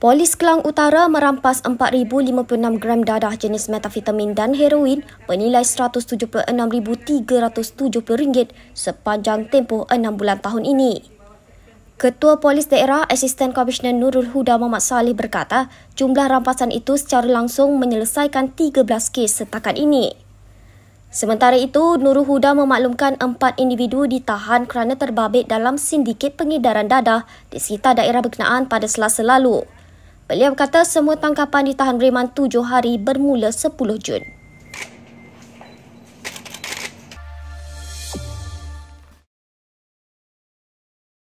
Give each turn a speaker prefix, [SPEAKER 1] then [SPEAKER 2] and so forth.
[SPEAKER 1] Polis Kelang Utara merampas 4,056 gram dadah jenis metafitamin dan heroin bernilai RM176,370 sepanjang tempoh enam bulan tahun ini. Ketua Polis Daerah Asisten Komisioner Nurul Huda Mohd Saleh berkata jumlah rampasan itu secara langsung menyelesaikan 13 kes setakat ini. Sementara itu, Nurul Huda memaklumkan empat individu ditahan kerana terbabit dalam sindiket pengedaran dadah di sekitar daerah berkenaan pada selasa lalu. Beliau kata semua tangkapan ditahan beriman tujuh hari bermula 10 Jun.